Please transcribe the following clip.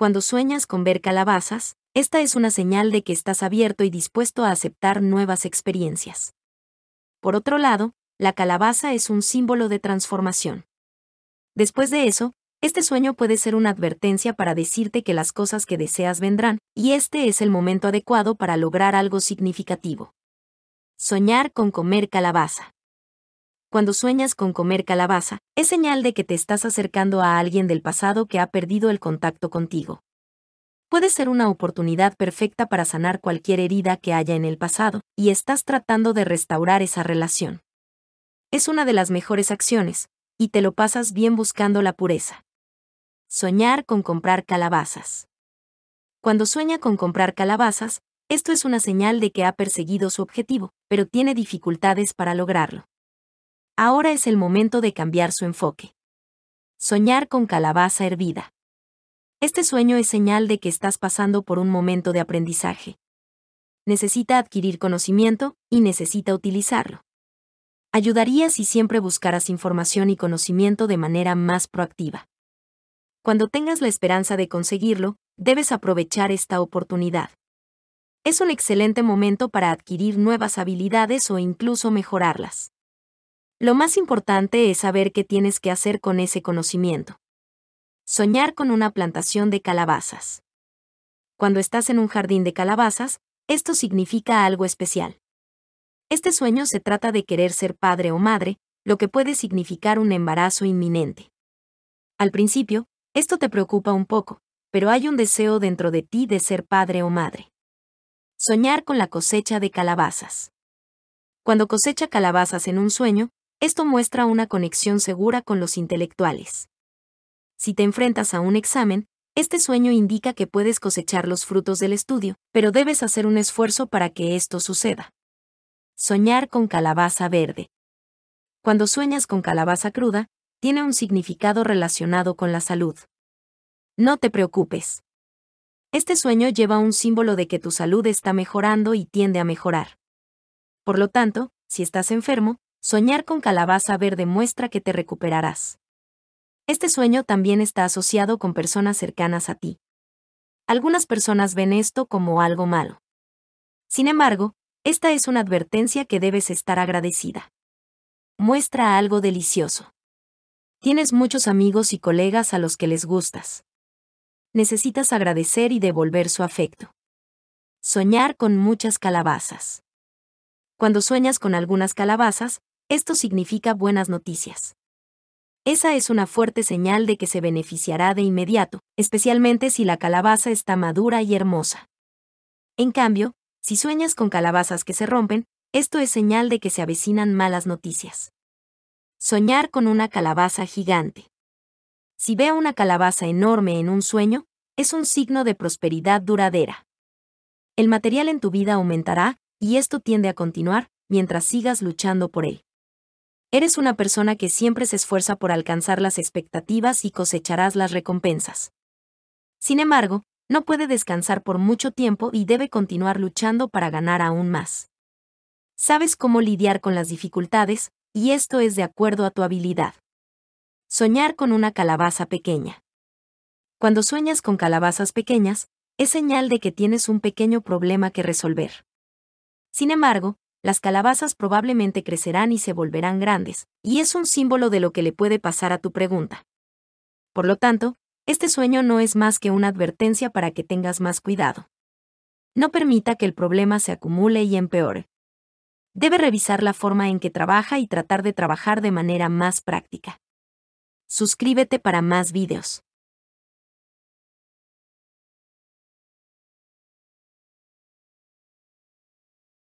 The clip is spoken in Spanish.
Cuando sueñas con ver calabazas, esta es una señal de que estás abierto y dispuesto a aceptar nuevas experiencias. Por otro lado, la calabaza es un símbolo de transformación. Después de eso, este sueño puede ser una advertencia para decirte que las cosas que deseas vendrán, y este es el momento adecuado para lograr algo significativo. Soñar con comer calabaza. Cuando sueñas con comer calabaza, es señal de que te estás acercando a alguien del pasado que ha perdido el contacto contigo. Puede ser una oportunidad perfecta para sanar cualquier herida que haya en el pasado, y estás tratando de restaurar esa relación. Es una de las mejores acciones, y te lo pasas bien buscando la pureza. Soñar con comprar calabazas. Cuando sueña con comprar calabazas, esto es una señal de que ha perseguido su objetivo, pero tiene dificultades para lograrlo. Ahora es el momento de cambiar su enfoque. Soñar con calabaza hervida. Este sueño es señal de que estás pasando por un momento de aprendizaje. Necesita adquirir conocimiento y necesita utilizarlo. Ayudaría si siempre buscaras información y conocimiento de manera más proactiva. Cuando tengas la esperanza de conseguirlo, debes aprovechar esta oportunidad. Es un excelente momento para adquirir nuevas habilidades o incluso mejorarlas. Lo más importante es saber qué tienes que hacer con ese conocimiento. Soñar con una plantación de calabazas. Cuando estás en un jardín de calabazas, esto significa algo especial. Este sueño se trata de querer ser padre o madre, lo que puede significar un embarazo inminente. Al principio, esto te preocupa un poco, pero hay un deseo dentro de ti de ser padre o madre. Soñar con la cosecha de calabazas. Cuando cosecha calabazas en un sueño, esto muestra una conexión segura con los intelectuales. Si te enfrentas a un examen, este sueño indica que puedes cosechar los frutos del estudio, pero debes hacer un esfuerzo para que esto suceda. Soñar con calabaza verde. Cuando sueñas con calabaza cruda, tiene un significado relacionado con la salud. No te preocupes. Este sueño lleva un símbolo de que tu salud está mejorando y tiende a mejorar. Por lo tanto, si estás enfermo, Soñar con calabaza verde muestra que te recuperarás. Este sueño también está asociado con personas cercanas a ti. Algunas personas ven esto como algo malo. Sin embargo, esta es una advertencia que debes estar agradecida. Muestra algo delicioso. Tienes muchos amigos y colegas a los que les gustas. Necesitas agradecer y devolver su afecto. Soñar con muchas calabazas. Cuando sueñas con algunas calabazas, esto significa buenas noticias. Esa es una fuerte señal de que se beneficiará de inmediato, especialmente si la calabaza está madura y hermosa. En cambio, si sueñas con calabazas que se rompen, esto es señal de que se avecinan malas noticias. Soñar con una calabaza gigante. Si veo una calabaza enorme en un sueño, es un signo de prosperidad duradera. El material en tu vida aumentará, y esto tiende a continuar, mientras sigas luchando por él. Eres una persona que siempre se esfuerza por alcanzar las expectativas y cosecharás las recompensas. Sin embargo, no puede descansar por mucho tiempo y debe continuar luchando para ganar aún más. Sabes cómo lidiar con las dificultades, y esto es de acuerdo a tu habilidad. Soñar con una calabaza pequeña. Cuando sueñas con calabazas pequeñas, es señal de que tienes un pequeño problema que resolver. Sin embargo, las calabazas probablemente crecerán y se volverán grandes, y es un símbolo de lo que le puede pasar a tu pregunta. Por lo tanto, este sueño no es más que una advertencia para que tengas más cuidado. No permita que el problema se acumule y empeore. Debe revisar la forma en que trabaja y tratar de trabajar de manera más práctica. Suscríbete para más videos.